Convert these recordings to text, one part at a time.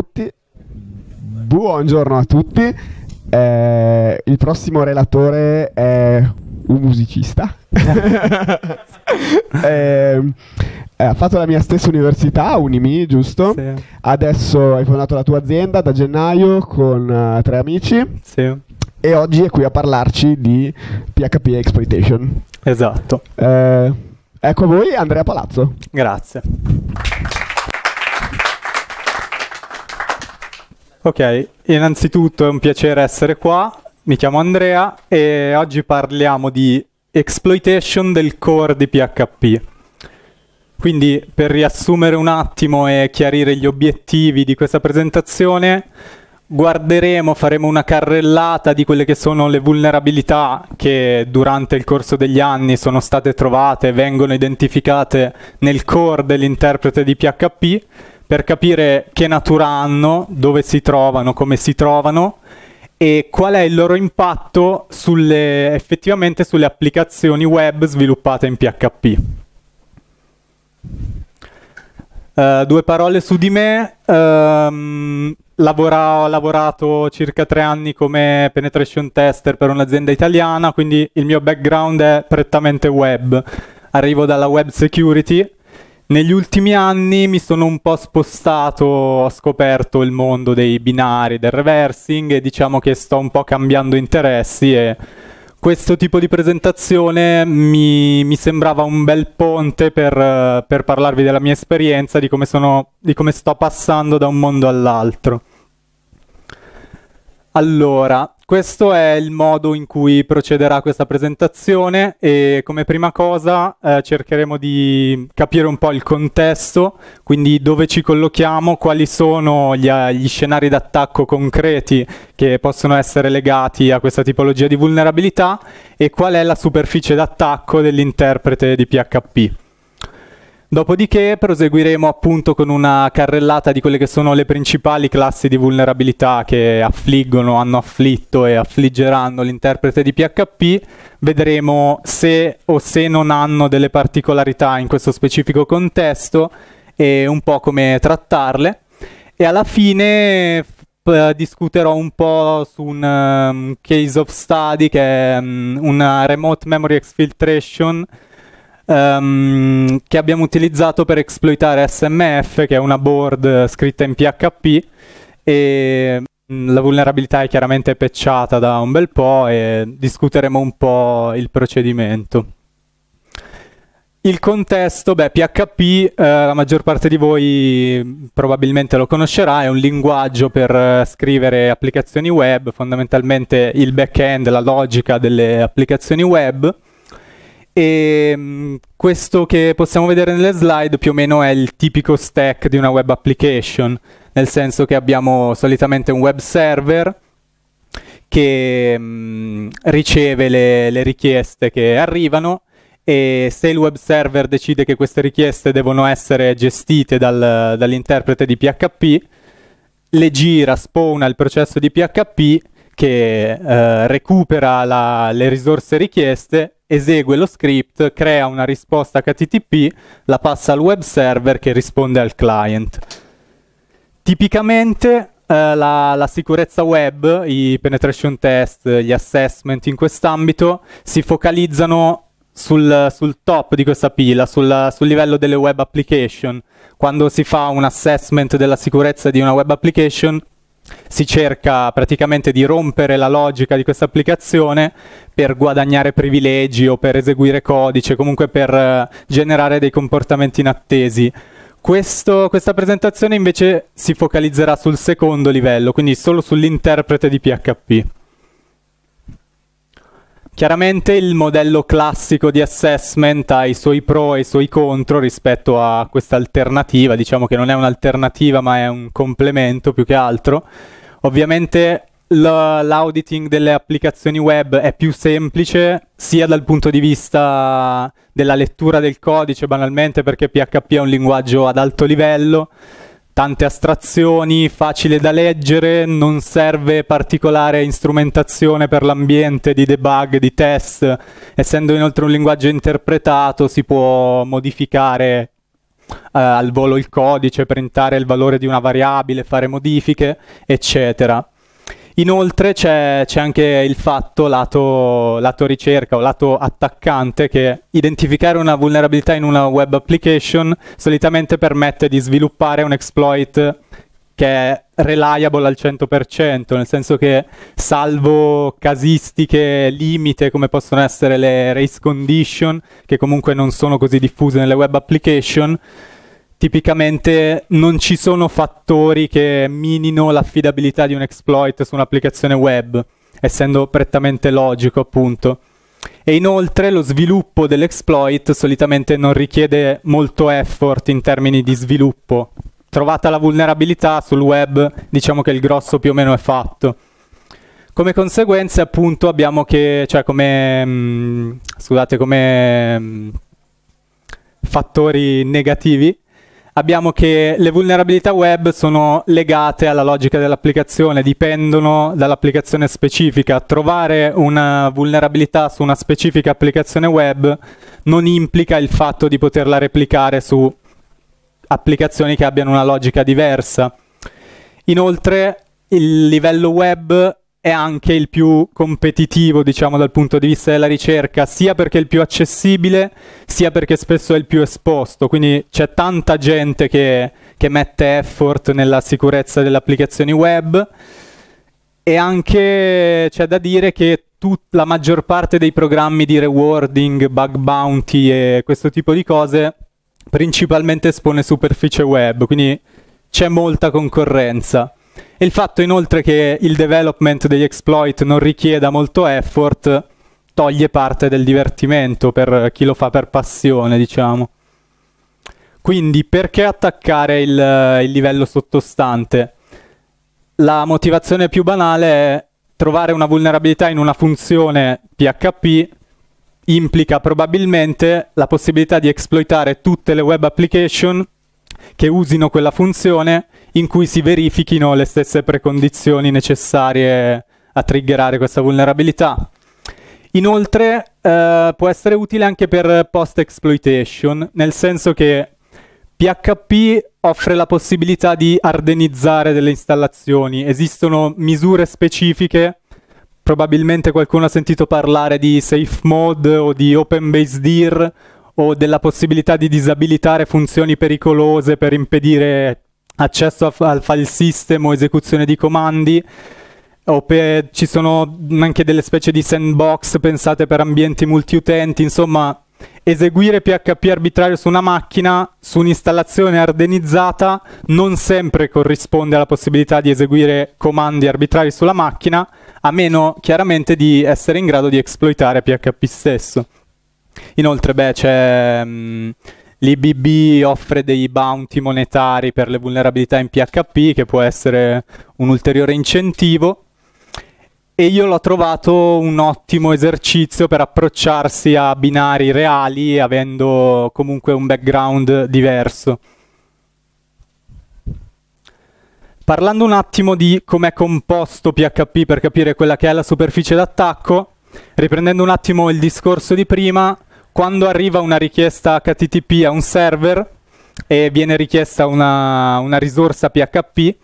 tutti. Buongiorno a tutti. Eh, il prossimo relatore è un musicista. Eh, eh, ha fatto la mia stessa università, Unimi, giusto? Sì. Adesso hai fondato la tua azienda da gennaio con uh, tre amici. Sì. E oggi è qui a parlarci di PHP Exploitation. Esatto. Eh, ecco a voi Andrea Palazzo. Grazie. Ok, innanzitutto è un piacere essere qua, mi chiamo Andrea e oggi parliamo di exploitation del core di PHP. Quindi per riassumere un attimo e chiarire gli obiettivi di questa presentazione, guarderemo, faremo una carrellata di quelle che sono le vulnerabilità che durante il corso degli anni sono state trovate, vengono identificate nel core dell'interprete di PHP per capire che natura hanno, dove si trovano, come si trovano e qual è il loro impatto sulle, effettivamente sulle applicazioni web sviluppate in PHP. Uh, eh, due parole su di me. Um, lavora, ho lavorato circa tre anni come penetration tester per un'azienda italiana, quindi il mio background è prettamente web. Arrivo dalla web security, negli ultimi anni mi sono un po' spostato, ho scoperto il mondo dei binari, del reversing e diciamo che sto un po' cambiando interessi e questo tipo di presentazione mi, mi sembrava un bel ponte per, per, parlarvi della mia esperienza, di come, sono, di come sto passando da un mondo all'altro. Allora, questo è il modo in cui procederà questa presentazione e come prima cosa eh, cercheremo di capire un po' il contesto, quindi dove ci collochiamo, quali sono gli, eh, gli scenari d'attacco concreti che possono essere legati a questa tipologia di vulnerabilità e qual è la superficie d'attacco dell'interprete di PHP. Dopodiché proseguiremo appunto con una carrellata di quelle che sono le principali classi di vulnerabilità che affliggono, hanno afflitto e affliggeranno l'interprete di PHP. Vedremo se o se non hanno delle particolarità in questo specifico contesto e un po' come trattarle. E alla fine eh, discuterò un po' su un um, case of study che è um, una remote memory exfiltration um, che abbiamo utilizzato per esploitare SMF, che è una board eh, scritta in PHP e mm, la vulnerabilità è chiaramente pecciata da un bel po' e discuteremo un po' il procedimento. Il contesto, beh, PHP, eh, la maggior parte di voi probabilmente lo conoscerà, è un linguaggio per eh, scrivere applicazioni web, fondamentalmente il back-end, la logica delle applicazioni web. E mm, questo che possiamo vedere nelle slide più o meno è il tipico stack di una web application, nel senso che abbiamo solitamente un web server che mm, riceve le, le richieste che arrivano e se il web server decide che queste richieste devono essere gestite dal, dall'interprete di PHP, le gira, spawna il processo di PHP che eh, recupera la, le risorse richieste esegue lo script, crea una risposta HTTP, la passa al web server che risponde al client. Tipicamente eh, la, la, sicurezza web, i penetration test, gli assessment in quest'ambito si focalizzano sul, sul top di questa pila, sul, sul livello delle web application. Quando si fa un assessment della sicurezza di una web application, si cerca praticamente di rompere la logica di questa applicazione per guadagnare privilegi o per eseguire codice, comunque per eh, generare dei comportamenti inattesi. Questo, questa presentazione invece si focalizzerà sul secondo livello, quindi solo sull'interprete di PHP. Chiaramente il modello classico di assessment ha i suoi pro e i suoi contro rispetto a questa alternativa, diciamo che non è un'alternativa ma è un complemento più che altro. Ovviamente l'auditing delle applicazioni web è più semplice sia dal punto di vista della lettura del codice banalmente perché PHP è un linguaggio ad alto livello tante astrazioni, facile da leggere, non serve particolare strumentazione per l'ambiente di debug, di test, essendo inoltre un linguaggio interpretato si può modificare eh, al volo il codice, printare il valore di una variabile, fare modifiche, eccetera. Inoltre c'è, c'è, anche il fatto, lato, lato, ricerca o lato attaccante, che identificare una vulnerabilità in una web application solitamente permette di sviluppare un exploit che è reliable al 100%, nel senso che salvo casistiche limite come possono essere le race condition, che comunque non sono così diffuse nelle web application, tipicamente non ci sono fattori che minino l'affidabilità di un exploit su un'applicazione web, essendo prettamente logico appunto. E inoltre lo sviluppo dell'exploit solitamente non richiede molto effort in termini di sviluppo. Trovata la vulnerabilità sul web, diciamo che il grosso più o meno è fatto. Come conseguenza, appunto, abbiamo che, cioè come, mh, mm, scusate, come mh, mm, fattori negativi, abbiamo che le vulnerabilità web sono legate alla logica dell'applicazione, dipendono dall'applicazione specifica. Trovare una vulnerabilità su una specifica applicazione web non implica il fatto di poterla replicare su applicazioni che abbiano una logica diversa. Inoltre il livello web è anche il più competitivo, diciamo, dal punto di vista della ricerca, sia perché è il più accessibile, sia perché spesso è il più esposto. Quindi c'è tanta gente che, che mette effort nella sicurezza delle applicazioni web e anche c'è da dire che tut- la maggior parte dei programmi di rewarding, bug bounty e questo tipo di cose principalmente espone superficie web, quindi c'è molta concorrenza il fatto inoltre che il development degli exploit non richieda molto effort toglie parte del divertimento per chi lo fa per passione, diciamo. Quindi perché attaccare il, il livello sottostante? La motivazione più banale è trovare una vulnerabilità in una funzione PHP implica probabilmente la possibilità di exploitare tutte le web application che usino quella funzione in cui si verifichino le stesse precondizioni necessarie a triggerare questa vulnerabilità. Inoltre eh, può essere utile anche per post exploitation, nel senso che PHP offre la possibilità di ardenizzare delle installazioni, esistono misure specifiche probabilmente qualcuno ha sentito parlare di safe mode o di open base dir o della possibilità di disabilitare funzioni pericolose per impedire accesso al file system o esecuzione di comandi, per, ci sono anche delle specie di sandbox pensate per ambienti multiutenti, insomma eseguire PHP arbitrario su una macchina, su un'installazione ardenizzata, non sempre corrisponde alla possibilità di eseguire comandi arbitrari sulla macchina, a meno chiaramente di essere in grado di esploitare PHP stesso. Inoltre, beh, c'è... L'IBB offre dei bounty monetari per le vulnerabilità in PHP, che può essere un ulteriore incentivo. E io l'ho trovato un ottimo esercizio per approcciarsi a binari reali, avendo comunque un background diverso. Parlando un attimo di com'è composto PHP per capire quella che è la superficie d'attacco, riprendendo un attimo il discorso di prima, quando arriva una richiesta HTTP a un server e viene richiesta una, una risorsa PHP,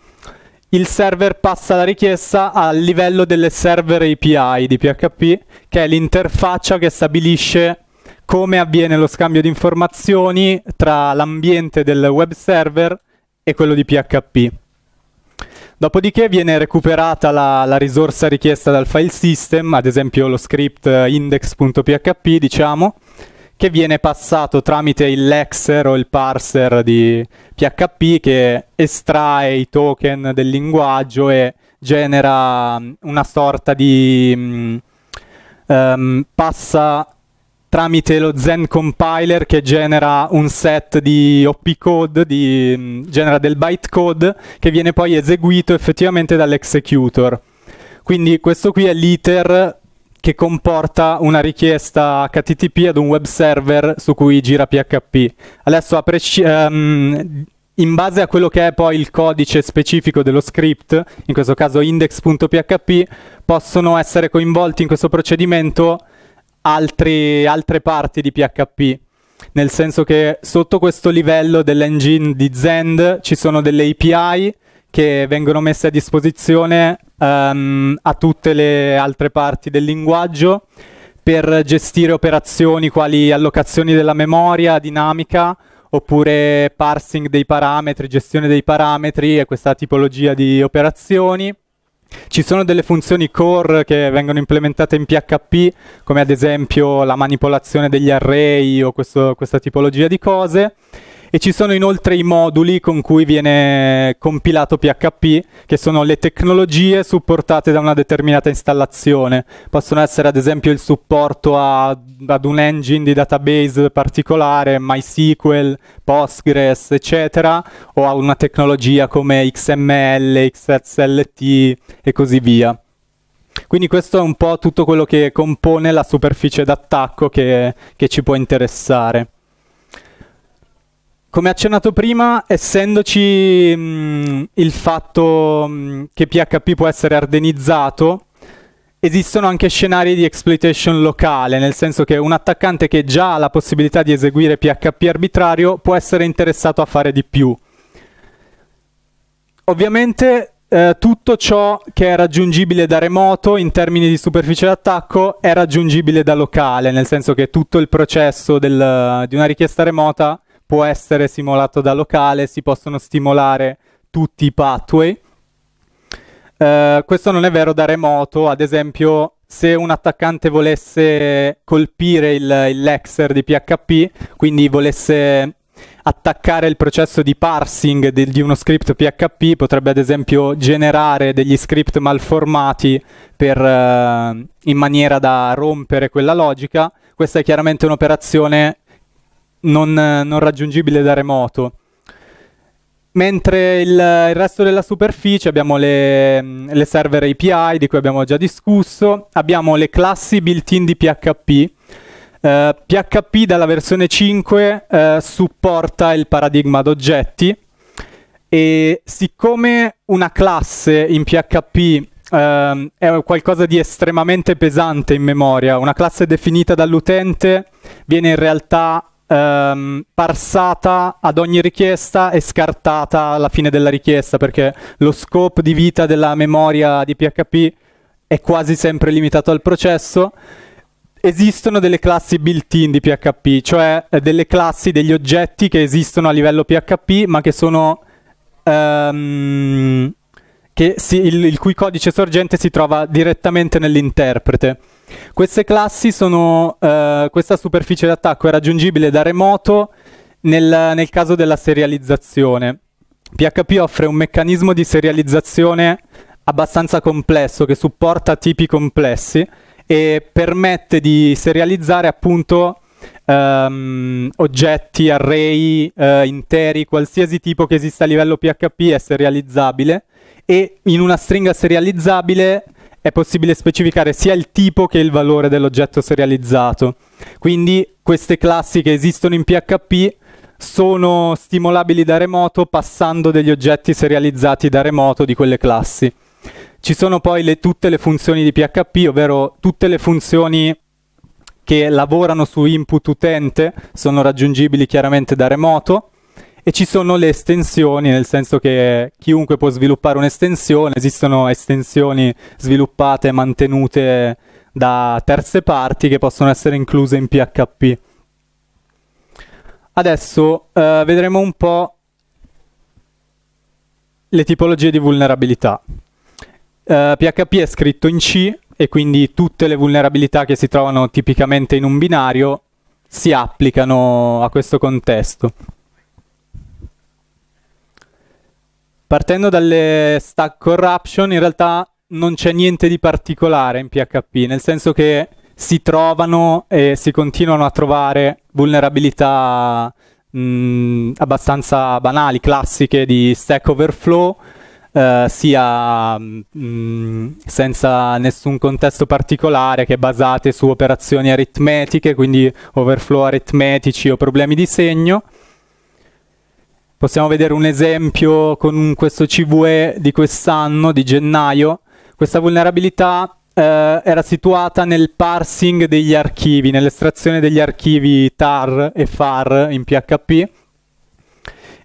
il server passa la richiesta al livello delle server API di PHP, che è l'interfaccia che stabilisce come avviene lo scambio di informazioni tra l'ambiente del web server e quello di PHP. Dopodiché viene recuperata la, la risorsa richiesta dal file system, ad esempio lo script index.php, diciamo, che viene passato tramite il lexer o il parser di PHP che estrae i token del linguaggio e genera mm, una sorta di... Um, passa tramite lo Zen compiler che genera un set di opcode, di, mm, genera del bytecode che viene poi eseguito effettivamente dall'executor. Quindi questo qui è l'iter che comporta una richiesta HTTP ad un web server su cui gira PHP. Adesso preci- um, in base a quello che è poi il codice specifico dello script, in questo caso index.php, possono essere coinvolti in questo procedimento altri, altre parti di PHP nel senso che sotto questo livello dell'engine di Zend ci sono delle API che vengono messe a disposizione um, a tutte le altre parti del linguaggio per gestire operazioni quali allocazioni della memoria dinamica oppure parsing dei parametri, gestione dei parametri e questa tipologia di operazioni. Ci sono delle funzioni core che vengono implementate in PHP, come ad esempio la manipolazione degli array o questo, questa tipologia di cose, e ci sono inoltre i moduli con cui viene compilato PHP, che sono le tecnologie supportate da una determinata installazione. Possono essere ad esempio il supporto a, ad un engine di database particolare, MySQL, Postgres, eccetera, o a una tecnologia come XML, XSLT e così via. Quindi questo è un po' tutto quello che compone la superficie d'attacco che, che ci può interessare. Come accennato prima, essendoci mh, mm, il fatto mh, mm, che PHP può essere ardenizzato, esistono anche scenari di exploitation locale, nel senso che un attaccante che già ha la possibilità di eseguire PHP arbitrario può essere interessato a fare di più. Ovviamente eh, tutto ciò che è raggiungibile da remoto in termini di superficie d'attacco è raggiungibile da locale, nel senso che tutto il processo del, di una richiesta remota può essere simulato da locale, si possono stimolare tutti i pathway. Uh, questo non è vero da remoto, ad esempio se un attaccante volesse colpire il, il lexer di PHP, quindi volesse attaccare il processo di parsing di, di, uno script PHP, potrebbe ad esempio generare degli script malformati per, uh, in maniera da rompere quella logica. Questa è chiaramente un'operazione non, non raggiungibile da remoto. Mentre il, il, resto della superficie abbiamo le, le, server API di cui abbiamo già discusso, abbiamo le classi built-in di PHP. Eh, PHP dalla versione 5 eh, supporta il paradigma d'oggetti e siccome una classe in PHP eh, è qualcosa di estremamente pesante in memoria, una classe definita dall'utente viene in realtà ehm, parsata ad ogni richiesta e scartata alla fine della richiesta, perché lo scope di vita della memoria di PHP è quasi sempre limitato al processo. Esistono delle classi built-in di PHP, cioè eh, delle classi, degli oggetti che esistono a livello PHP, ma che sono... Ehm, che si, il, il cui codice sorgente si trova direttamente nell'interprete. Queste classi sono, eh, questa superficie d'attacco è raggiungibile da remoto nel, nel caso della serializzazione. PHP offre un meccanismo di serializzazione abbastanza complesso che supporta tipi complessi e permette di serializzare appunto Um, oggetti, array, uh, interi, qualsiasi tipo che esista a livello PHP è serializzabile e in una stringa serializzabile è possibile specificare sia il tipo che il valore dell'oggetto serializzato. Quindi queste classi che esistono in PHP sono stimolabili da remoto passando degli oggetti serializzati da remoto di quelle classi. Ci sono poi le, tutte le funzioni di PHP, ovvero tutte le funzioni che lavorano su input utente, sono raggiungibili chiaramente da remoto, e ci sono le estensioni, nel senso che chiunque può sviluppare un'estensione, esistono estensioni sviluppate e mantenute da terze parti che possono essere incluse in PHP. Adesso eh, vedremo un po' le tipologie di vulnerabilità. Eh, PHP è scritto in C e quindi tutte le vulnerabilità che si trovano tipicamente in un binario si applicano a questo contesto. Partendo dalle stack corruption, in realtà non c'è niente di particolare in PHP, nel senso che si trovano e si continuano a trovare vulnerabilità mh, abbastanza banali, classiche di Stack Overflow, eh, sia mh, senza nessun contesto particolare che basate su operazioni aritmetiche, quindi overflow aritmetici o problemi di segno Possiamo vedere un esempio con questo CVE di quest'anno, di gennaio. Questa vulnerabilità eh, era situata nel parsing degli archivi, nell'estrazione degli archivi tar e far in PHP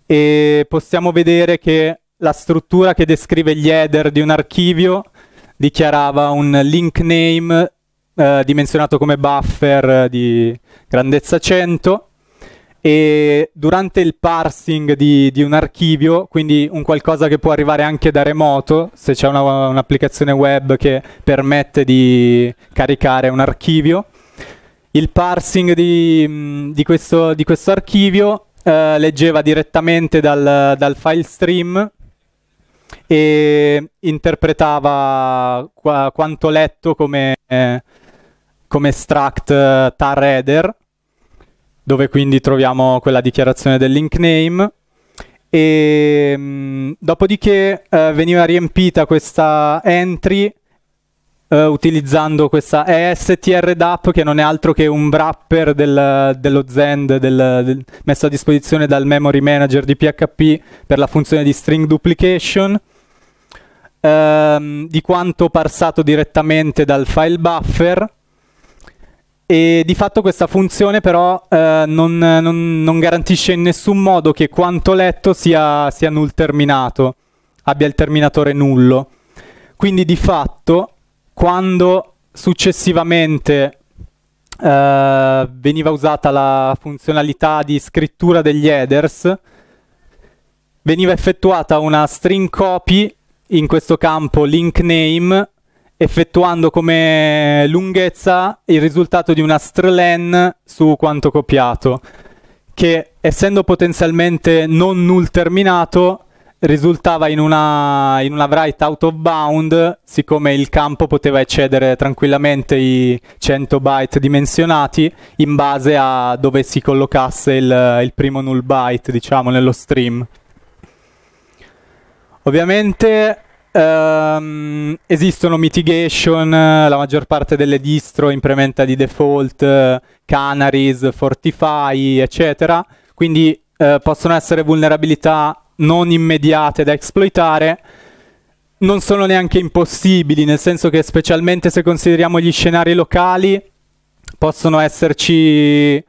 e possiamo vedere che la struttura che descrive gli header di un archivio dichiarava un link name eh, dimensionato come buffer di grandezza 100 e durante il parsing di, di, un archivio, quindi un qualcosa che può arrivare anche da remoto, se c'è una, un'applicazione web che permette di caricare un archivio, il parsing di, di, questo, di questo, archivio eh, leggeva direttamente dal, dal file stream e interpretava qua, quanto letto come, eh, come struct eh, tar header dove quindi troviamo quella dichiarazione del link name e mh, mm, dopodiché eh, veniva riempita questa entry eh, utilizzando questa ESTRDAP che non è altro che un wrapper del, dello Zend del, del, messo a disposizione dal memory manager di PHP per la funzione di string duplication ehm, di quanto parsato direttamente dal file buffer e di fatto questa funzione però eh, non, non, non, garantisce in nessun modo che quanto letto sia, sia null terminato, abbia il terminatore nullo. Quindi di fatto quando successivamente eh, veniva usata la funzionalità di scrittura degli headers, veniva effettuata una string copy, in questo campo link name, effettuando come lunghezza il risultato di una strlen su quanto copiato, che essendo potenzialmente non null terminato risultava in una, in una write out of bound, siccome il campo poteva eccedere tranquillamente i 100 byte dimensionati in base a dove si collocasse il, il primo null byte, diciamo, nello stream. Ovviamente Um, esistono mitigation, la maggior parte delle distro implementa di default Canaries, Fortify, eccetera, quindi eh, possono essere vulnerabilità non immediate da esploitare, non sono neanche impossibili, nel senso che specialmente se consideriamo gli scenari locali possono esserci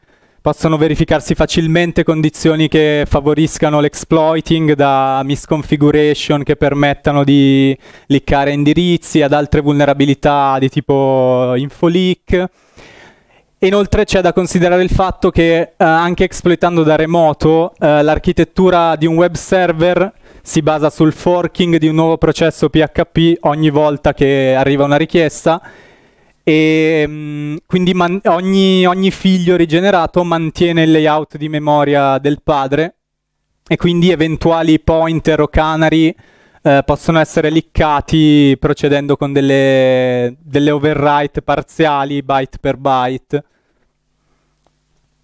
Possono verificarsi facilmente condizioni che favoriscano l'exploiting da misconfiguration che permettano di leakare indirizzi ad altre vulnerabilità di tipo infoleak. Inoltre c'è da considerare il fatto che eh, anche esploitando da remoto eh, l'architettura di un web server si basa sul forking di un nuovo processo PHP ogni volta che arriva una richiesta e mm, quindi man- ogni, ogni figlio rigenerato mantiene il layout di memoria del padre e quindi eventuali pointer o canari eh, possono essere liccati procedendo con delle, delle overwrite parziali byte per byte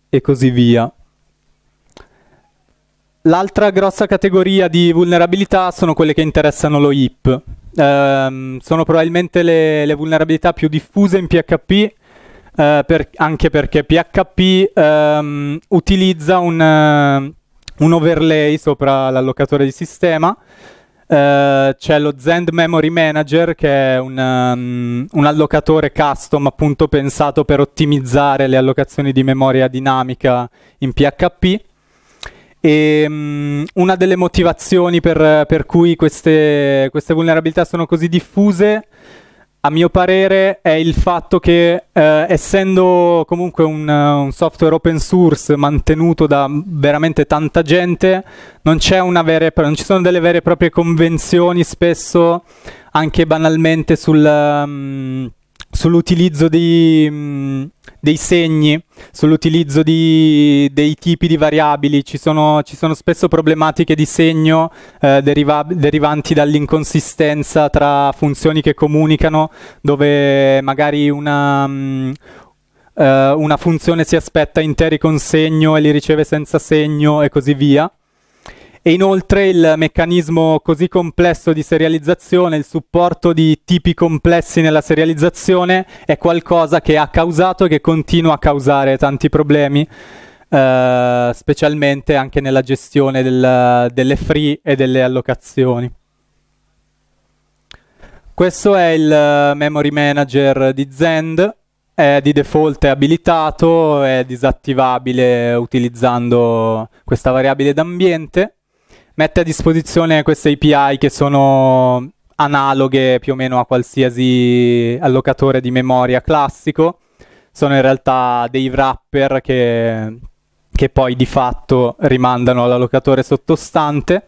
e così via. L'altra grossa categoria di vulnerabilità sono quelle che interessano lo IP. Eh, sono probabilmente le, le, vulnerabilità più diffuse in PHP, eh, per, anche perché PHP ehm, utilizza un, eh, un, overlay sopra l'allocatore di sistema. Eh, c'è lo Zend Memory Manager che è un, um, un allocatore custom appunto pensato per ottimizzare le allocazioni di memoria dinamica in PHP e um, una delle motivazioni per, per cui queste, queste, vulnerabilità sono così diffuse, a mio parere, è il fatto che eh, essendo comunque un, un software open source mantenuto da veramente tanta gente, non, vera, non ci sono delle vere e proprie convenzioni spesso anche banalmente sul... Um, sull'utilizzo mm, dei segni, sull'utilizzo dei tipi di variabili, ci sono, ci sono spesso problematiche di segno eh, deriva derivanti dall'inconsistenza tra funzioni che comunicano, dove magari una, mh, mm, eh, una funzione si aspetta interi con segno e li riceve senza segno e così via e inoltre il meccanismo così complesso di serializzazione, il supporto di tipi complessi nella serializzazione è qualcosa che ha causato e che continua a causare tanti problemi, eh, specialmente anche nella gestione del, delle free e delle allocazioni. Questo è il memory manager di Zend, è di default è abilitato, è disattivabile utilizzando questa variabile d'ambiente mette a disposizione queste API che sono analoghe più o meno a qualsiasi allocatore di memoria classico. Sono in realtà dei wrapper che, che poi di fatto rimandano all'allocatore sottostante.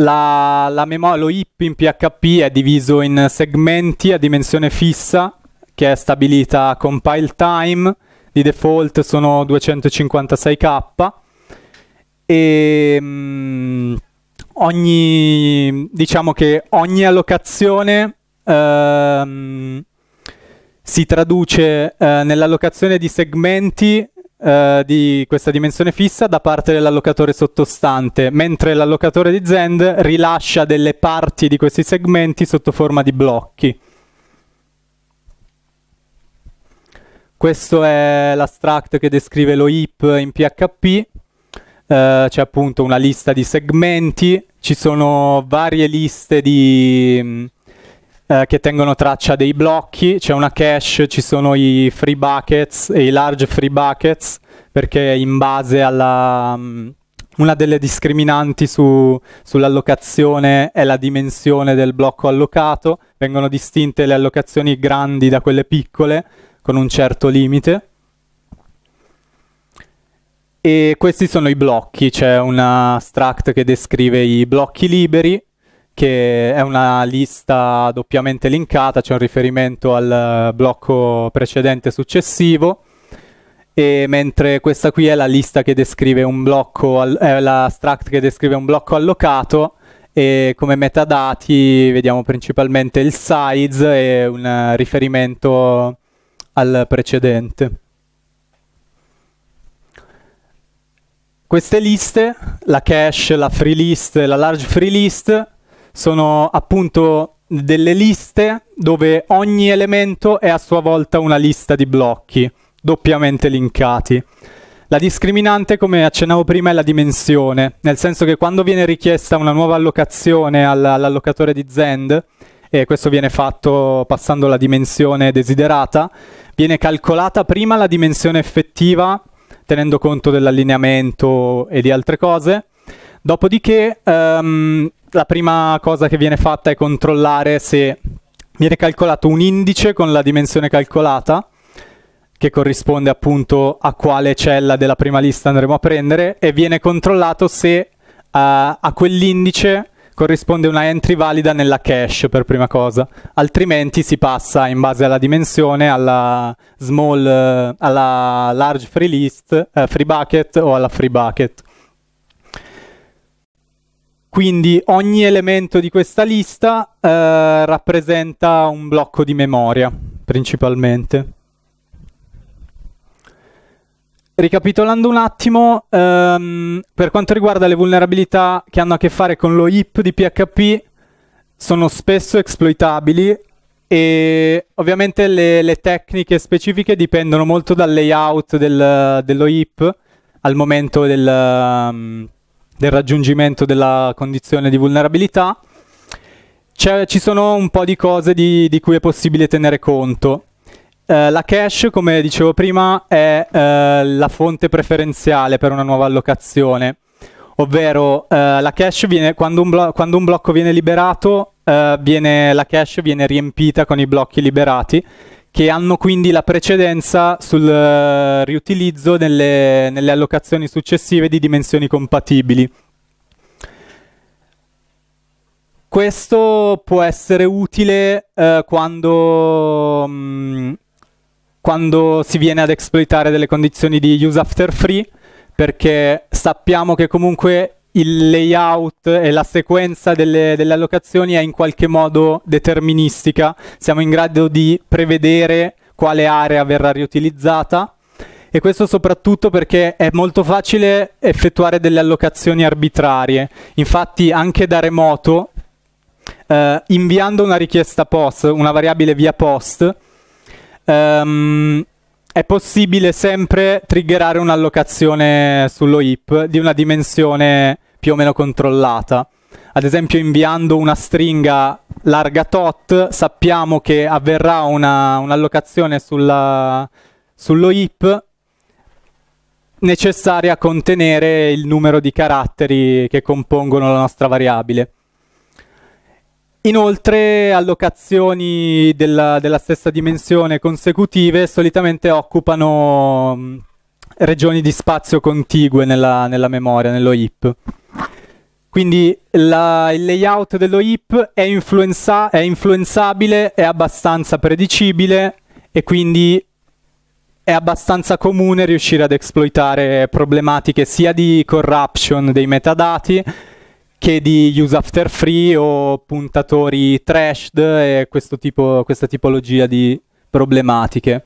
La, la lo IP in PHP è diviso in segmenti a dimensione fissa che è stabilita compile time, di default sono 256k e mh, mm, ogni diciamo che ogni allocazione ehm, si traduce eh, nell'allocazione di segmenti eh, di questa dimensione fissa da parte dell'allocatore sottostante, mentre l'allocatore di Zend rilascia delle parti di questi segmenti sotto forma di blocchi. Questo è l'abstract che descrive lo heap in PHP, eh, c'è appunto una lista di segmenti, ci sono varie liste di, mm, eh, che tengono traccia dei blocchi, c'è una cache, ci sono i free buckets e i large free buckets, perché in base alla... Mm, una delle discriminanti su, sull'allocazione è la dimensione del blocco allocato, vengono distinte le allocazioni grandi da quelle piccole, con un certo limite. E questi sono i blocchi, c'è una struct che descrive i blocchi liberi, che è una lista doppiamente linkata, c'è un riferimento al blocco precedente e successivo, e mentre questa qui è la lista che descrive un blocco, al- è la struct che descrive un blocco allocato, e come metadati vediamo principalmente il size e un riferimento al precedente. Queste liste, la cache, la free list e la large free list, sono appunto delle liste dove ogni elemento è a sua volta una lista di blocchi doppiamente linkati. La discriminante, come accennavo prima, è la dimensione, nel senso che quando viene richiesta una nuova allocazione all'allocatore di Zend, e questo viene fatto passando la dimensione desiderata, viene calcolata prima la dimensione effettiva, tenendo conto dell'allineamento e di altre cose. Dopodiché um, la prima cosa che viene fatta è controllare se viene calcolato un indice con la dimensione calcolata, che corrisponde appunto a quale cella della prima lista andremo a prendere, e viene controllato se uh, a quell'indice corrisponde una entry valida nella cache per prima cosa, altrimenti si passa in base alla dimensione alla, small, eh, alla large free list, eh, free bucket o alla free bucket. Quindi ogni elemento di questa lista eh, rappresenta un blocco di memoria principalmente. Ricapitolando un attimo, ehm, per quanto riguarda le vulnerabilità che hanno a che fare con lo IP di PHP, sono spesso exploitabili e ovviamente le, le tecniche specifiche dipendono molto dal layout del, dello IP al momento del, ehm, del, raggiungimento della condizione di vulnerabilità. C'è, ci sono un po' di cose di, di cui è possibile tenere conto. Eh, la cache, come dicevo prima, è eh, la fonte preferenziale per una nuova allocazione, ovvero eh, la cache viene, quando, un blo- quando un blocco viene liberato, eh, viene, la cache viene riempita con i blocchi liberati che hanno quindi la precedenza sul uh, riutilizzo nelle, nelle, allocazioni successive di dimensioni compatibili. Questo può essere utile uh, quando, mh, mm, quando si viene ad exploitare delle condizioni di use after free, perché sappiamo che comunque il layout e la sequenza delle, delle, allocazioni è in qualche modo deterministica, siamo in grado di prevedere quale area verrà riutilizzata e questo soprattutto perché è molto facile effettuare delle allocazioni arbitrarie, infatti anche da remoto eh, inviando una richiesta post, una variabile via post, Um, è possibile sempre triggerare un'allocazione sullo heap di una dimensione più o meno controllata. Ad esempio inviando una stringa larga tot sappiamo che avverrà una, un'allocazione sulla, sullo heap necessaria a contenere il numero di caratteri che compongono la nostra variabile. Inoltre allocazioni della, della stessa dimensione consecutive solitamente occupano mm, regioni di spazio contigue nella, nella memoria, nello heap. Quindi la, il layout dello heap è, influenza, è, influenzabile, è abbastanza predicibile e quindi è abbastanza comune riuscire ad esploitare problematiche sia di corruption dei metadati che di use after free o puntatori trashed e questo tipo, questa tipologia di problematiche.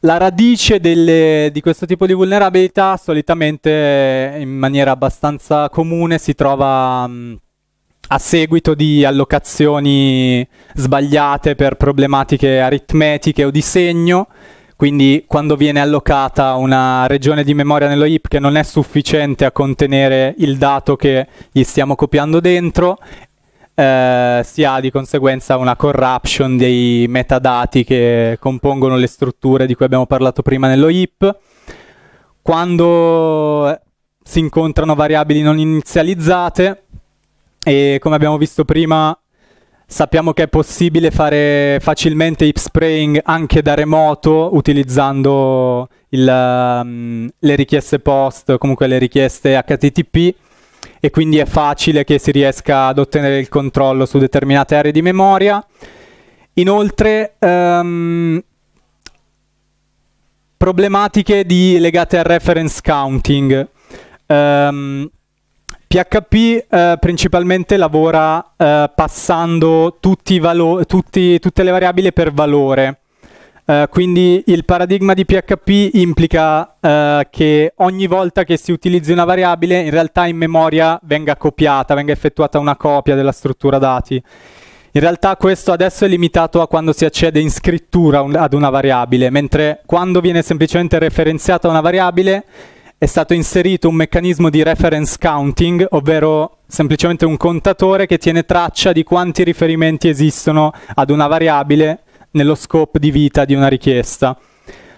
La radice delle, di questo tipo di vulnerabilità solitamente in maniera abbastanza comune si trova mh, mm, a seguito di allocazioni sbagliate per problematiche aritmetiche o di segno quindi quando viene allocata una regione di memoria nello IP che non è sufficiente a contenere il dato che gli stiamo copiando dentro, eh, si ha di conseguenza una corruption dei metadati che compongono le strutture di cui abbiamo parlato prima nello IP. Quando si incontrano variabili non inizializzate e come abbiamo visto prima Sappiamo che è possibile fare facilmente hip spraying anche da remoto utilizzando il, um, le richieste post, comunque le richieste HTTP e quindi è facile che si riesca ad ottenere il controllo su determinate aree di memoria. Inoltre um, problematiche di, legate al reference counting. Um, PHP eh, principalmente lavora eh, passando tutti valo- tutti, tutte le variabili per valore. Uh, quindi il paradigma di PHP implica uh, che ogni volta che si utilizzi una variabile, in realtà in memoria venga copiata, venga effettuata una copia della struttura dati. In realtà questo adesso è limitato a quando si accede in scrittura un- ad una variabile, mentre quando viene semplicemente referenziata una variabile, è stato inserito un meccanismo di reference counting, ovvero semplicemente un contatore che tiene traccia di quanti riferimenti esistono ad una variabile nello scope di vita di una richiesta.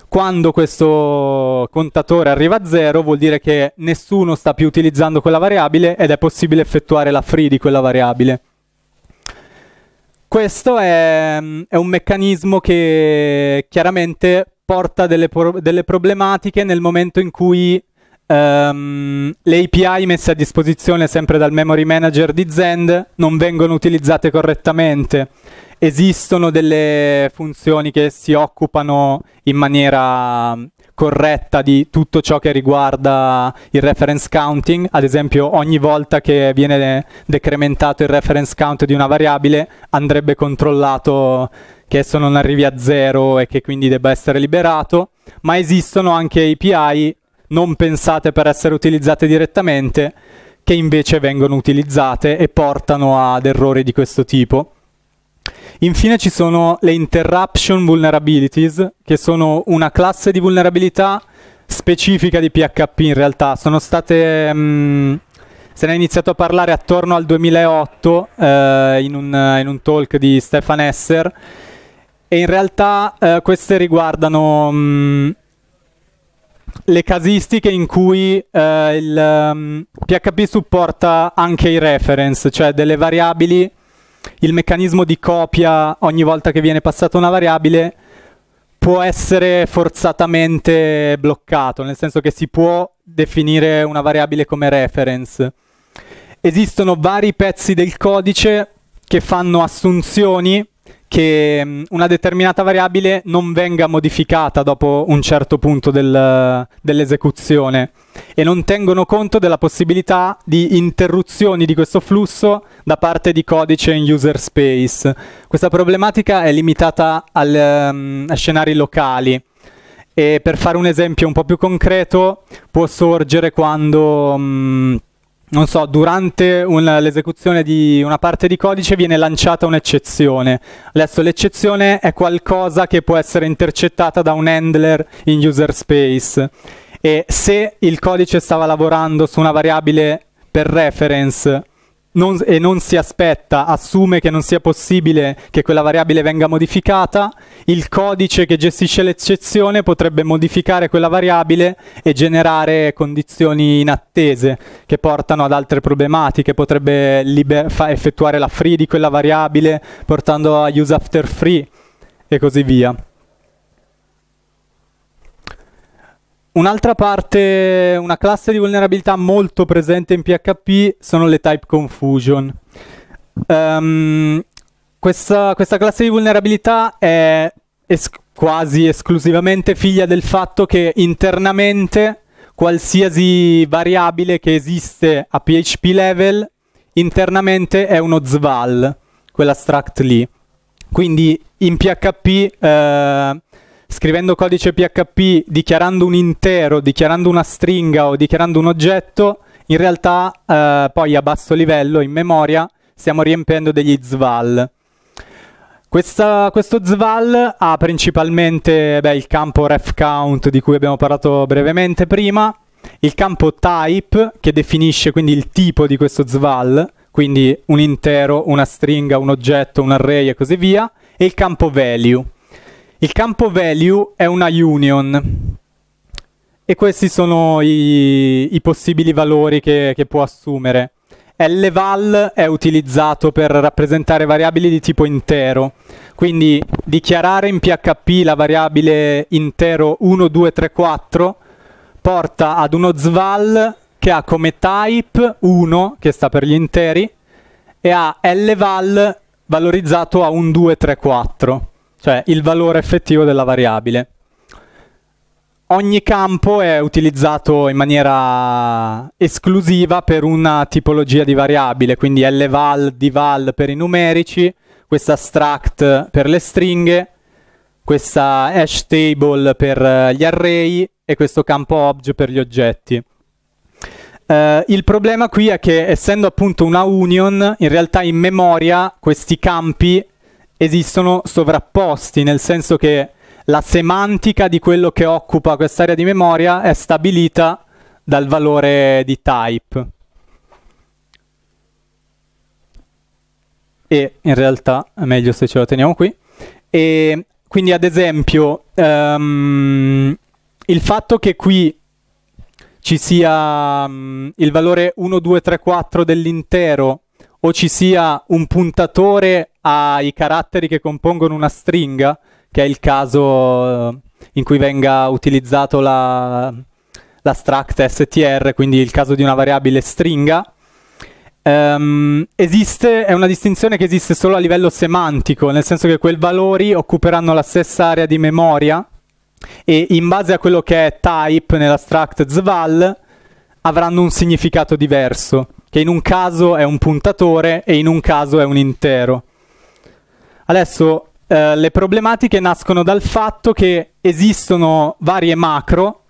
Quando questo contatore arriva a zero vuol dire che nessuno sta più utilizzando quella variabile ed è possibile effettuare la free di quella variabile. Questo è, è un meccanismo che chiaramente porta delle, pro delle problematiche nel momento in cui Um, le API messe a disposizione sempre dal memory manager di Zend non vengono utilizzate correttamente. Esistono delle funzioni che si occupano in maniera mm, corretta di tutto ciò che riguarda il reference counting, ad esempio ogni volta che viene decrementato il reference count di una variabile andrebbe controllato che esso non arrivi a zero e che quindi debba essere liberato, ma esistono anche API non pensate per essere utilizzate direttamente, che invece vengono utilizzate e portano ad errori di questo tipo. Infine ci sono le interruption vulnerabilities, che sono una classe di vulnerabilità specifica di PHP in realtà, sono state... Mh, mm, se ne è iniziato a parlare attorno al 2008 eh, in, un, in, un, talk di Stefan Esser e in realtà eh, queste riguardano mh, mm, le casistiche in cui eh, il um, ehm, PHP supporta anche i reference, cioè delle variabili, il meccanismo di copia ogni volta che viene passata una variabile può essere forzatamente bloccato, nel senso che si può definire una variabile come reference. Esistono vari pezzi del codice che fanno assunzioni che mm, una determinata variabile non venga modificata dopo un certo punto del, dell'esecuzione e non tengono conto della possibilità di interruzioni di questo flusso da parte di codice in user space. Questa problematica è limitata al, um, a scenari locali e per fare un esempio un po' più concreto può sorgere quando... Um, non so, durante un, l'esecuzione di una parte di codice viene lanciata un'eccezione. Adesso l'eccezione è qualcosa che può essere intercettata da un handler in user space e se il codice stava lavorando su una variabile per reference non, e non si aspetta, assume che non sia possibile che quella variabile venga modificata, il codice che gestisce l'eccezione potrebbe modificare quella variabile e generare condizioni inattese che portano ad altre problematiche, potrebbe liber- fa- effettuare la free di quella variabile portando a use after free e così via. Un'altra parte, una classe di vulnerabilità molto presente in PHP sono le type confusion. Um, questa, questa, classe di vulnerabilità è es quasi esclusivamente figlia del fatto che internamente qualsiasi variabile che esiste a PHP level internamente è uno sval, quella struct lì. Quindi in PHP eh, scrivendo codice PHP, dichiarando un intero, dichiarando una stringa o dichiarando un oggetto, in realtà eh, poi a basso livello, in memoria, stiamo riempiendo degli sval. Questa, questo sval ha principalmente beh, il campo refCount di cui abbiamo parlato brevemente prima, il campo type che definisce quindi il tipo di questo sval, quindi un intero, una stringa, un oggetto, un array e così via, e il campo value il campo value è una union e questi sono i, i possibili valori che, che può assumere. LVAL è utilizzato per rappresentare variabili di tipo intero, quindi dichiarare in PHP la variabile intero 1, 2, 3, 4 porta ad uno sval che ha come type 1, che sta per gli interi, e ha LVAL valorizzato a 1, 2, 3, 4 cioè il valore effettivo della variabile. Ogni campo è utilizzato in maniera esclusiva per una tipologia di variabile, quindi lval, dval per i numerici, questa struct per le stringhe, questa hash table per eh, gli array e questo campo obj per gli oggetti. Uh, il problema qui è che essendo appunto una union, in realtà in memoria questi campi esistono sovrapposti, nel senso che la semantica di quello che occupa quest'area di memoria è stabilita dal valore di type. E in realtà è meglio se ce lo teniamo qui. E quindi ad esempio um, il fatto che qui ci sia um, il valore 1234 dell'intero o ci sia un puntatore ai caratteri che compongono una stringa, che è il caso eh, in cui venga utilizzato la, la struct str, quindi il caso di una variabile stringa. Um, esiste, è una distinzione che esiste solo a livello semantico, nel senso che quei valori occuperanno la stessa area di memoria e in base a quello che è type nella struct sval avranno un significato diverso che in un caso è un puntatore e in un caso è un intero. Adesso eh, le problematiche nascono dal fatto che esistono varie macro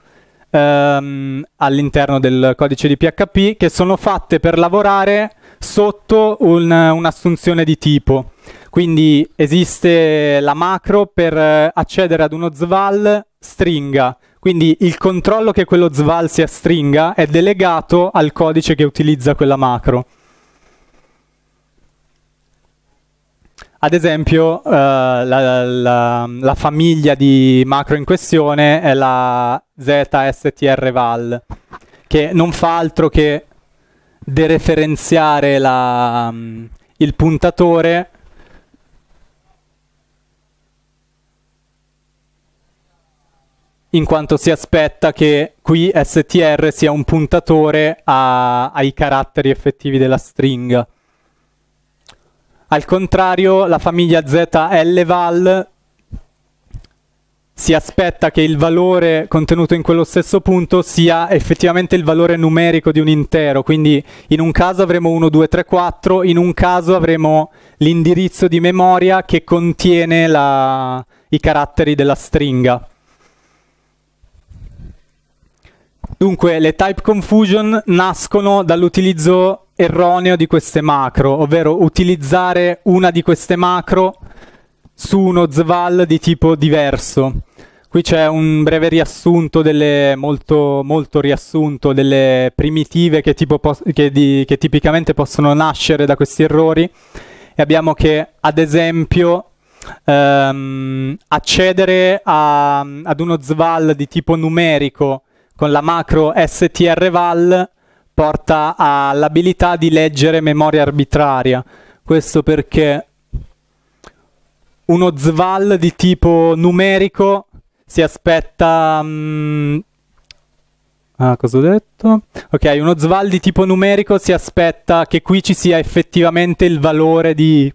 ehm, all'interno del codice di PHP che sono fatte per lavorare sotto un, un'assunzione di tipo. Quindi esiste la macro per eh, accedere ad uno sval stringa, quindi il controllo che quello sval sia stringa è delegato al codice che utilizza quella macro. Ad esempio, eh, la, la, la, famiglia di macro in questione è la zstrval, che non fa altro che dereferenziare la, mm, il puntatore in quanto si aspetta che qui str sia un puntatore a, ai caratteri effettivi della stringa. Al contrario, la famiglia zlval si aspetta che il valore contenuto in quello stesso punto sia effettivamente il valore numerico di un intero, quindi in un caso avremo 1, 2, 3, 4, in un caso avremo l'indirizzo di memoria che contiene la, i caratteri della stringa. Dunque, le type confusion nascono dall'utilizzo erroneo di queste macro, ovvero utilizzare una di queste macro su uno zval di tipo diverso. Qui c'è un breve riassunto, delle, molto, molto riassunto, delle primitive che, tipo, che, di, che tipicamente possono nascere da questi errori. E abbiamo che, ad esempio, ehm, accedere a, ad uno zval di tipo numerico con la macro strval porta all'abilità di leggere memoria arbitraria. Questo perché uno sval di tipo numerico si aspetta... Mh, mm, ah, cosa ho detto? Ok, uno sval di tipo numerico si aspetta che qui ci sia effettivamente il valore di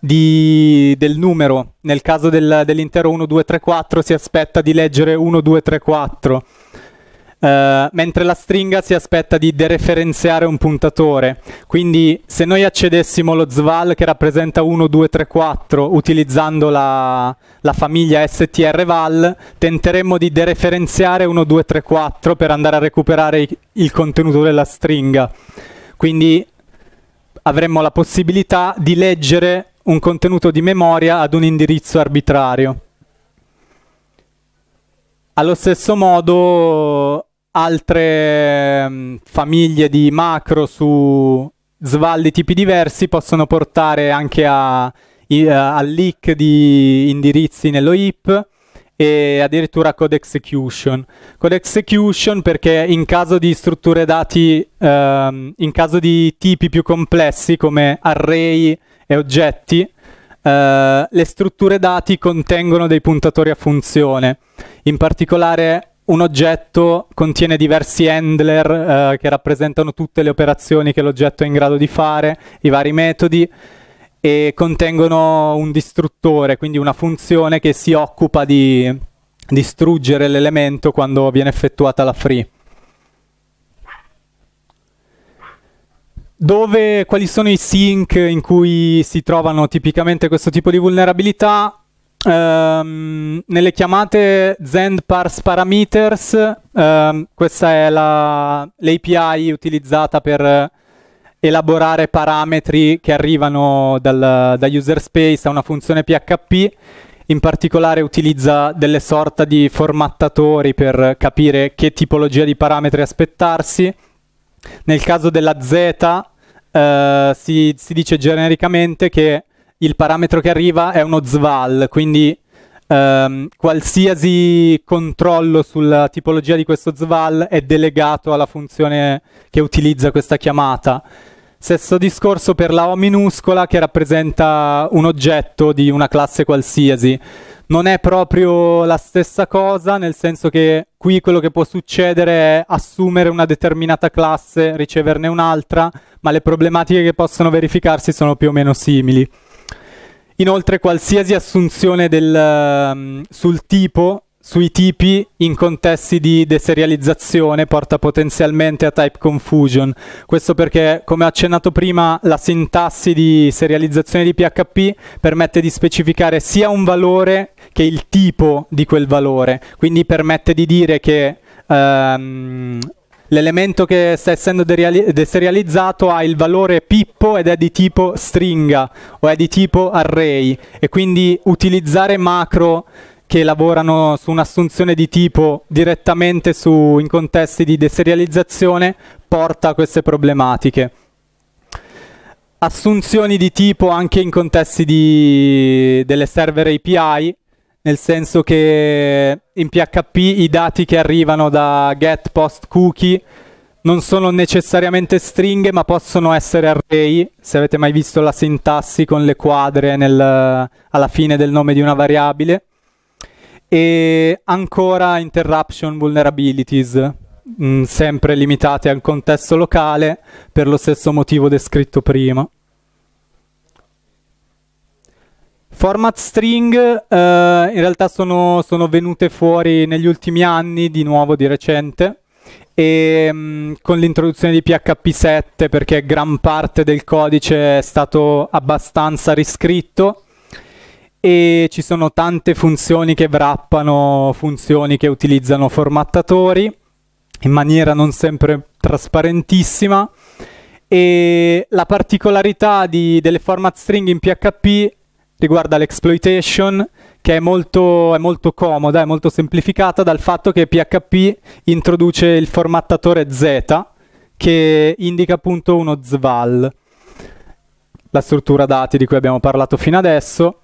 di, del numero. Nel caso del, dell'intero 1234 si aspetta di leggere 1234, eh, mentre la stringa si aspetta di dereferenziare un puntatore. Quindi se noi accedessimo allo sval che rappresenta 1234 utilizzando la, la famiglia strval, tenteremmo di dereferenziare 1234 per andare a recuperare il, il contenuto della stringa. Quindi avremmo la possibilità di leggere un contenuto di memoria ad un indirizzo arbitrario. Allo stesso modo altre mh, mm, famiglie di macro su svalli tipi diversi possono portare anche a, a, eh, a leak di indirizzi nello heap e addirittura code execution. Code execution perché in caso di strutture dati, ehm, in caso di tipi più complessi come array e oggetti, eh, le strutture dati contengono dei puntatori a funzione. In particolare un oggetto contiene diversi handler eh, che rappresentano tutte le operazioni che l'oggetto è in grado di fare, i vari metodi, e contengono un distruttore, quindi una funzione che si occupa di distruggere l'elemento quando viene effettuata la free. Dove, quali sono i sync in cui si trovano tipicamente questo tipo di vulnerabilità? Um, nelle chiamate Zend Parse Parameters, um, questa è la, l'API utilizzata per elaborare parametri che arrivano dal, da user space a una funzione PHP, in particolare utilizza delle sorta di formattatori per capire che tipologia di parametri aspettarsi nel caso della Z eh, si, si, dice genericamente che il parametro che arriva è uno sval, quindi ehm, qualsiasi controllo sulla tipologia di questo sval è delegato alla funzione che utilizza questa chiamata. Stesso discorso per la O minuscola che rappresenta un oggetto di una classe qualsiasi non è proprio la stessa cosa, nel senso che qui quello che può succedere è assumere una determinata classe, riceverne un'altra, ma le problematiche che possono verificarsi sono più o meno simili. Inoltre qualsiasi assunzione del, ehm, sul tipo, sui tipi in contesti di deserializzazione porta potenzialmente a type confusion. Questo perché, come ho accennato prima, la sintassi di serializzazione di PHP permette di specificare sia un valore che il tipo di quel valore, quindi permette di dire che um, l'elemento che sta essendo deserializzato ha il valore pippo ed è di tipo stringa o è di tipo array e quindi utilizzare macro che lavorano su un'assunzione di tipo direttamente su, in contesti di deserializzazione porta a queste problematiche. Assunzioni di tipo anche in contesti di, delle server API nel senso che in PHP i dati che arrivano da get, post, cookie non sono necessariamente stringhe ma possono essere array, se avete mai visto la sintassi con le quadre nel, alla fine del nome di una variabile e ancora interruption vulnerabilities mh, mm, sempre limitate al contesto locale per lo stesso motivo descritto prima. Format string eh, in realtà sono, sono, venute fuori negli ultimi anni, di nuovo di recente, e, mh, mm, con l'introduzione di PHP 7 perché gran parte del codice è stato abbastanza riscritto e ci sono tante funzioni che wrappano funzioni che utilizzano formattatori in maniera non sempre trasparentissima e la particolarità di, delle format string in PHP riguarda l'exploitation che è molto, è molto, comoda, è molto semplificata dal fatto che PHP introduce il formattatore Z che indica appunto uno sval, la struttura dati di cui abbiamo parlato fino adesso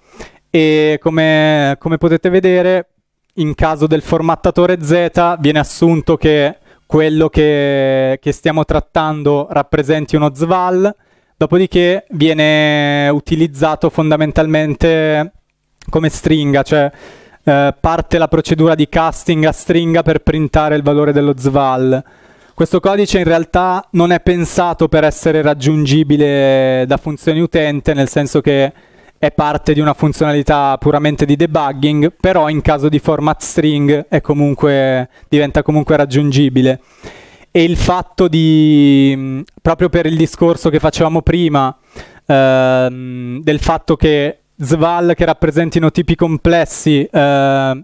e come, come potete vedere in caso del formattatore Z viene assunto che quello che, che stiamo trattando rappresenti uno sval dopodiché viene utilizzato fondamentalmente come stringa, cioè eh, parte la procedura di casting a stringa per printare il valore dello sval. Questo codice in realtà non è pensato per essere raggiungibile da funzioni utente, nel senso che è parte di una funzionalità puramente di debugging, però in caso di format string comunque, diventa comunque raggiungibile e il fatto di, mm, proprio per il discorso che facevamo prima, ehm, del fatto che Sval che rappresentino tipi complessi eh,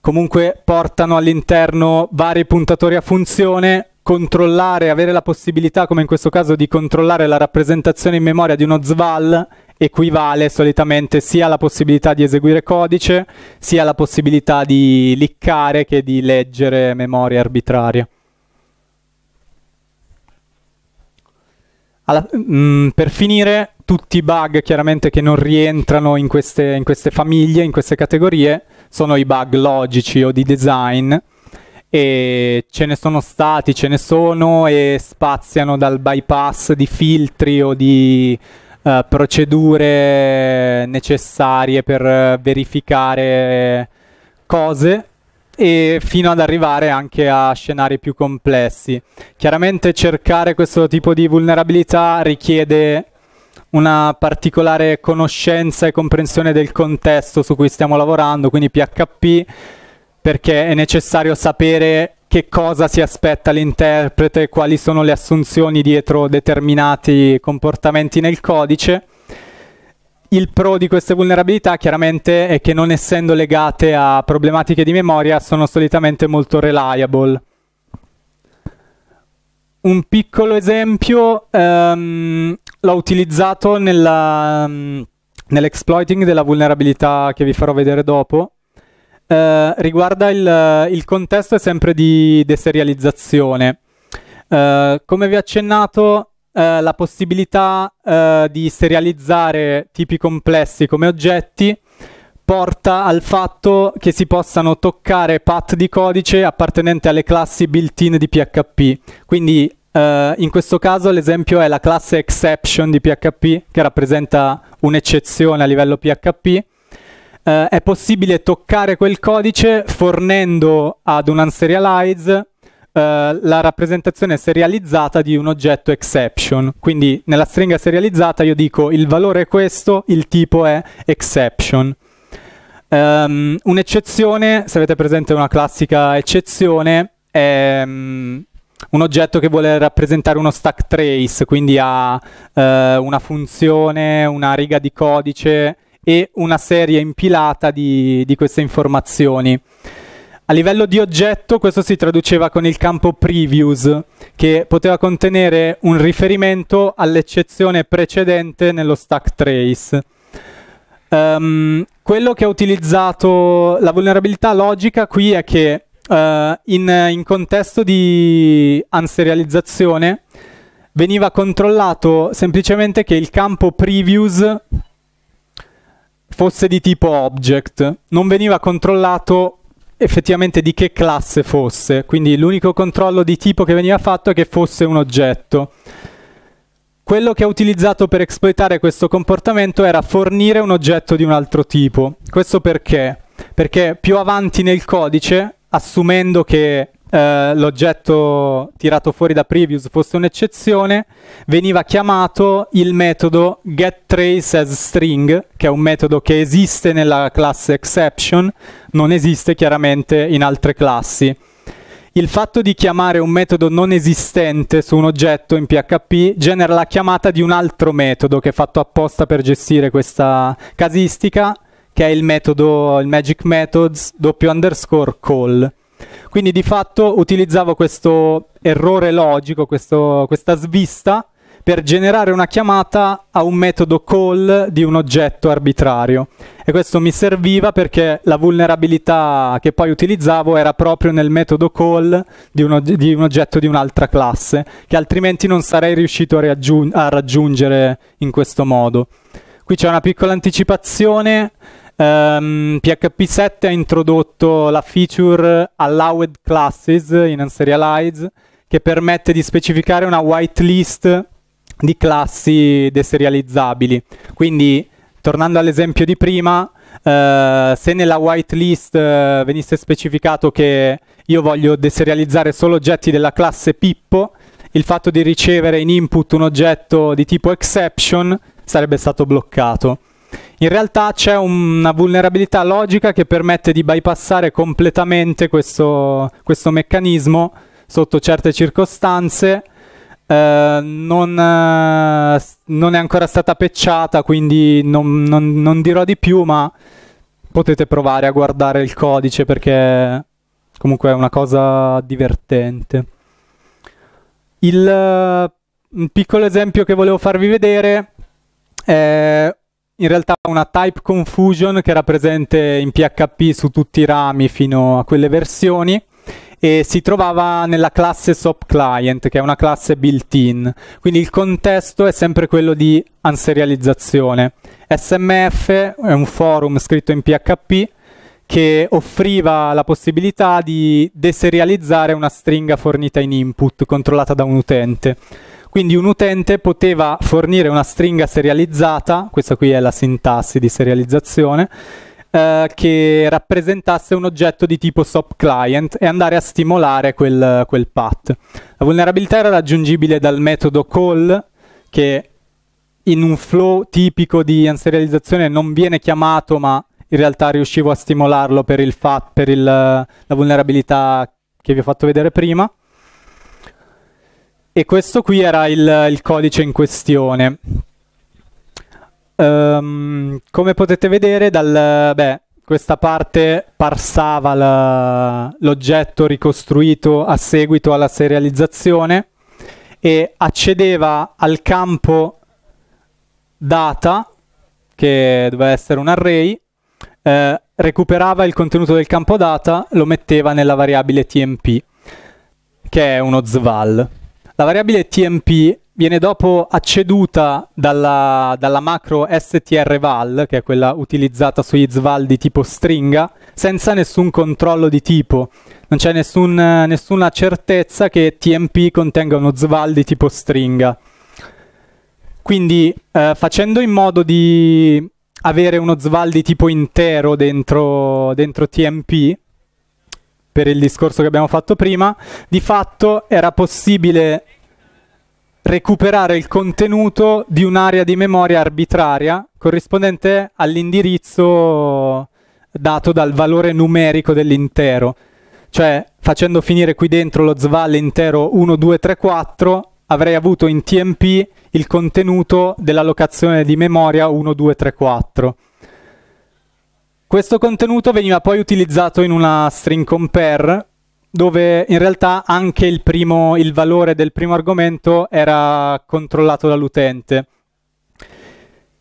comunque portano all'interno vari puntatori a funzione, controllare, avere la possibilità come in questo caso di controllare la rappresentazione in memoria di uno Sval equivale solitamente sia alla possibilità di eseguire codice, sia alla possibilità di liccare che di leggere memoria arbitraria. Alla, mh, mm, per finire, tutti i bug chiaramente che non rientrano in queste, in queste, famiglie, in queste categorie, sono i bug logici o di design e ce ne sono stati, ce ne sono e spaziano dal bypass di filtri o di uh, procedure necessarie per eh, verificare cose e fino ad arrivare anche a scenari più complessi. Chiaramente cercare questo tipo di vulnerabilità richiede una particolare conoscenza e comprensione del contesto su cui stiamo lavorando, quindi PHP, perché è necessario sapere che cosa si aspetta l'interprete, quali sono le assunzioni dietro determinati comportamenti nel codice il pro di queste vulnerabilità chiaramente è che non essendo legate a problematiche di memoria sono solitamente molto reliable. Un piccolo esempio ehm, l'ho utilizzato ehm, nell'exploiting della vulnerabilità che vi farò vedere dopo. Eh, riguarda il, il contesto sempre di deserializzazione. Eh, come vi ho accennato, eh, la possibilità eh, di serializzare tipi complessi come oggetti porta al fatto che si possano toccare path di codice appartenente alle classi built-in di PHP. Quindi eh, in questo caso l'esempio è la classe exception di PHP che rappresenta un'eccezione a livello PHP. Eh, è possibile toccare quel codice fornendo ad un unserialize eh, la rappresentazione serializzata di un oggetto exception. Quindi nella stringa serializzata io dico il valore è questo, il tipo è exception. Um, un'eccezione, se avete presente una classica eccezione, è um, un oggetto che vuole rappresentare uno stack trace, quindi ha uh, una funzione, una riga di codice e una serie impilata di, di queste informazioni. A livello di oggetto questo si traduceva con il campo previews, che poteva contenere un riferimento all'eccezione precedente nello stack trace. Um, quello che ha utilizzato la vulnerabilità logica qui è che uh, in, in contesto di unserializzazione veniva controllato semplicemente che il campo previews fosse di tipo object, non veniva controllato effettivamente di che classe fosse, quindi l'unico controllo di tipo che veniva fatto è che fosse un oggetto. Quello che ha utilizzato per esploitare questo comportamento era fornire un oggetto di un altro tipo. Questo perché? Perché più avanti nel codice, assumendo che eh, l'oggetto tirato fuori da previous fosse un'eccezione, veniva chiamato il metodo getTrace che è un metodo che esiste nella classe exception, non esiste chiaramente in altre classi. Il fatto di chiamare un metodo non esistente su un oggetto in PHP genera la chiamata di un altro metodo che è fatto apposta per gestire questa casistica, che è il metodo, il magic methods, doppio underscore call. Quindi di fatto utilizzavo questo errore logico, questo, questa svista, per generare una chiamata a un metodo call di un oggetto arbitrario. E questo mi serviva perché la vulnerabilità che poi utilizzavo era proprio nel metodo call di un, og- di un oggetto di un'altra classe, che altrimenti non sarei riuscito a, raggiung- a raggiungere in questo modo. Qui c'è una piccola anticipazione. Um, PHP 7 ha introdotto la feature Allowed Classes in Unserialize che permette di specificare una whitelist di classi deserializzabili. Quindi, tornando all'esempio di prima, eh, se nella whitelist eh, venisse specificato che io voglio deserializzare solo oggetti della classe Pippo, il fatto di ricevere in input un oggetto di tipo exception sarebbe stato bloccato. In realtà c'è una vulnerabilità logica che permette di bypassare completamente questo, questo meccanismo sotto certe circostanze, Uh, non, uh, non, è ancora stata pecciata, quindi non, non, non, dirò di più, ma potete provare a guardare il codice perché comunque è una cosa divertente. Il, uh, un piccolo esempio che volevo farvi vedere è in realtà una type confusion che era presente in PHP su tutti i rami fino a quelle versioni e si trovava nella classe SOP client, che è una classe built-in. Quindi il contesto è sempre quello di anserializzazione. SMF è un forum scritto in PHP che offriva la possibilità di deserializzare una stringa fornita in input controllata da un utente. Quindi un utente poteva fornire una stringa serializzata, questa qui è la sintassi di serializzazione, eh, che rappresentasse un oggetto di tipo SOP client e andare a stimolare quel, quel path. La vulnerabilità era raggiungibile dal metodo call che in un flow tipico di anserializzazione non viene chiamato ma in realtà riuscivo a stimolarlo per, il fa- per il, la vulnerabilità che vi ho fatto vedere prima. E questo qui era il, il codice in questione. Um, come potete vedere, dal, beh, questa parte parsava la, l'oggetto ricostruito a seguito alla serializzazione e accedeva al campo data, che doveva essere un array, eh, recuperava il contenuto del campo data, lo metteva nella variabile tmp, che è uno sval. La variabile tmp viene dopo acceduta dalla, dalla, macro str che è quella utilizzata sugli sval di tipo stringa, senza nessun controllo di tipo. Non c'è nessun, nessuna certezza che tmp contenga uno sval di tipo stringa. Quindi eh, facendo in modo di avere uno sval di tipo intero dentro, dentro tmp, per il discorso che abbiamo fatto prima, di fatto era possibile recuperare il contenuto di un'area di memoria arbitraria corrispondente all'indirizzo dato dal valore numerico dell'intero. Cioè, facendo finire qui dentro lo sval intero 1234, avrei avuto in TMP il contenuto della locazione di memoria 1234. Questo contenuto veniva poi utilizzato in una string compare dove in realtà anche il, primo, il valore del primo argomento era controllato dall'utente.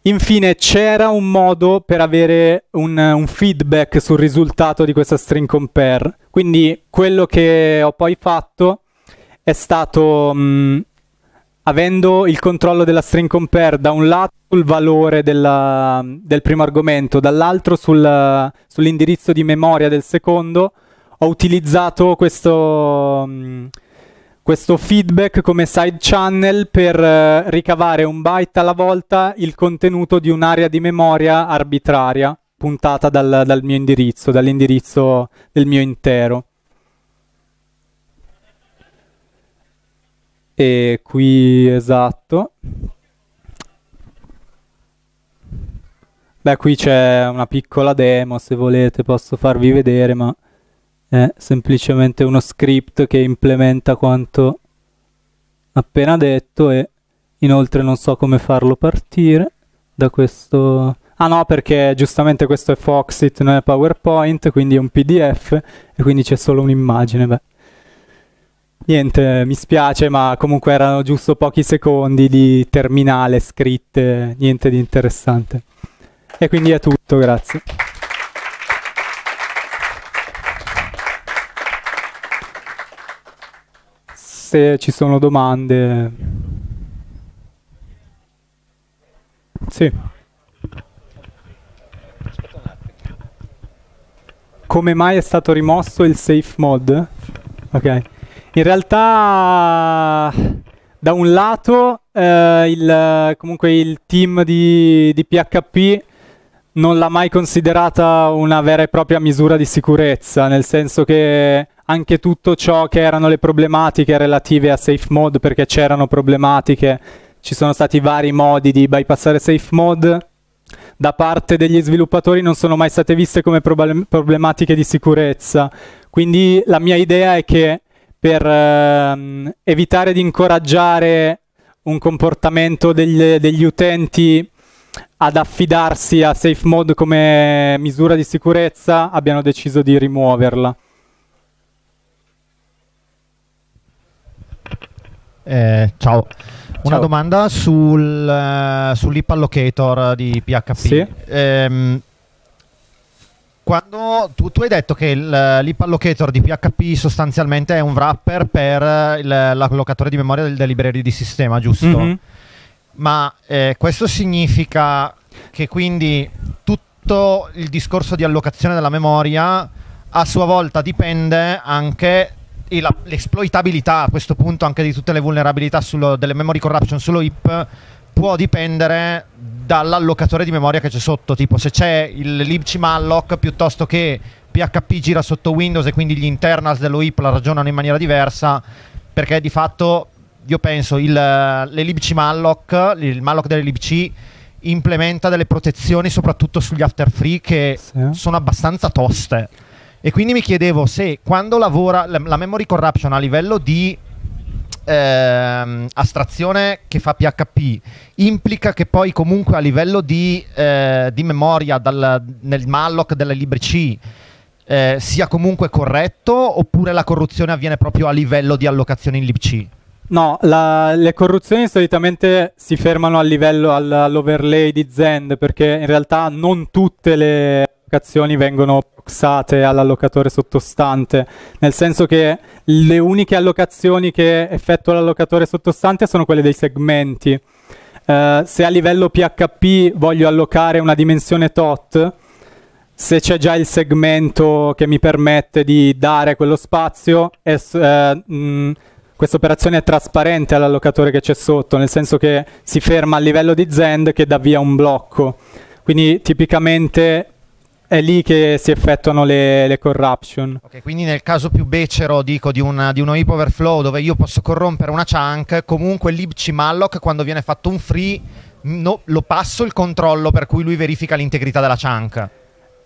Infine c'era un modo per avere un, un, feedback sul risultato di questa string compare. Quindi quello che ho poi fatto è stato, mh, mm, avendo il controllo della string compare da un lato sul valore della, del primo argomento, dall'altro sul, sull'indirizzo di memoria del secondo, ho utilizzato questo, mm, questo feedback come side channel per eh, ricavare un byte alla volta il contenuto di un'area di memoria arbitraria puntata dal, dal mio indirizzo, dall'indirizzo del mio intero. E qui esatto. Beh, qui c'è una piccola demo, se volete posso farvi vedere, ma è semplicemente uno script che implementa quanto appena detto e inoltre non so come farlo partire da questo... Ah no, perché giustamente questo è Foxit, non è PowerPoint, quindi è un PDF e quindi c'è solo un'immagine. Beh. Niente, mi spiace, ma comunque erano giusto pochi secondi di terminale scritte, niente di interessante. E quindi è tutto, grazie. se ci sono domande. Sì. Come mai è stato rimosso il safe mod? Ok. In realtà da un lato eh, il, comunque il team di, di PHP non l'ha mai considerata una vera e propria misura di sicurezza, nel senso che anche tutto ciò che erano le problematiche relative a safe mode, perché c'erano problematiche, ci sono stati vari modi di bypassare safe mode, da parte degli sviluppatori non sono mai state viste come prob- problematiche di sicurezza. Quindi la mia idea è che per ehm, evitare di incoraggiare un comportamento degli, degli utenti ad affidarsi a Safe Mode come misura di sicurezza, abbiano deciso di rimuoverla. Eh, ciao. Una domanda sul, uh, eh, sull'IP allocator di PHP. Sì. Ehm, quando tu, tu, hai detto che l'IP allocator di PHP sostanzialmente è un wrapper per l'allocatore di memoria del, del library di sistema, giusto? Mm -hmm ma eh, questo significa che quindi tutto il discorso di allocazione della memoria a sua volta dipende anche la, l'esploitabilità a questo punto anche di tutte le vulnerabilità sullo, delle memory corruption sullo IP può dipendere dall'allocatore di memoria che c'è sotto, tipo se c'è il libcmalloc piuttosto che PHP gira sotto Windows e quindi gli internals dello IP la ragionano in maniera diversa, perché di fatto io penso il, l'Elibc Malloc, il Malloc dell'Elibc implementa delle protezioni soprattutto sugli after free che sì. sono abbastanza toste. E quindi mi chiedevo se quando lavora la, la memory corruption a livello di ehm, astrazione che fa PHP implica che poi comunque a livello di, eh, di memoria dal, nel malloc delle libre C eh, sia comunque corretto oppure la corruzione avviene proprio a livello di allocazione in libc? No, la, le corruzioni solitamente si fermano al livello all, all'overlay di Zend perché in realtà non tutte le allocazioni vengono proxate all'allocatore sottostante, nel senso che le uniche allocazioni che effettua l'allocatore sottostante sono quelle dei segmenti. Uh, se a livello PHP voglio allocare una dimensione tot, se c'è già il segmento che mi permette di dare quello spazio, es, eh, mh, questa operazione è trasparente all'allocatore che c'è sotto, nel senso che si ferma al livello di Zend che dà via un blocco. Quindi tipicamente è lì che si effettuano le, le corruption. Okay, quindi nel caso più becero dico, di, una, di, uno heap overflow dove io posso corrompere una chunk, comunque l'ibcmalloc quando viene fatto un free no, lo passo il controllo per cui lui verifica l'integrità della chunk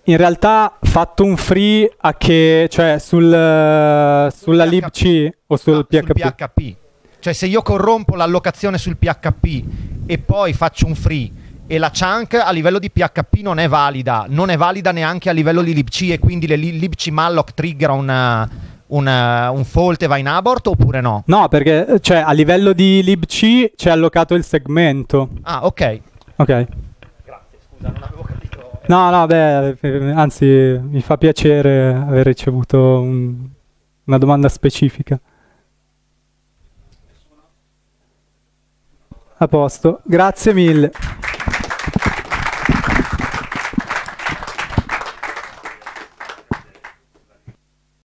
in realtà fatto un free a che, cioè sul, eh, sul sulla libc o sul, no, ah, PHP. sul PHP. Cioè se io corrompo l'allocazione sul PHP e poi faccio un free e la chunk a livello di PHP non è valida, non è valida neanche a livello di libc e quindi le libc malloc trigger una, un, eh, un, fault e va in abort oppure no? No, perché cioè, a livello di libc c'è allocato il segmento. Ah, ok. Ok. Grazie, scusa, non avevo capito. No, no, beh, anzi mi fa piacere aver ricevuto un, una domanda specifica. A posto, grazie mille.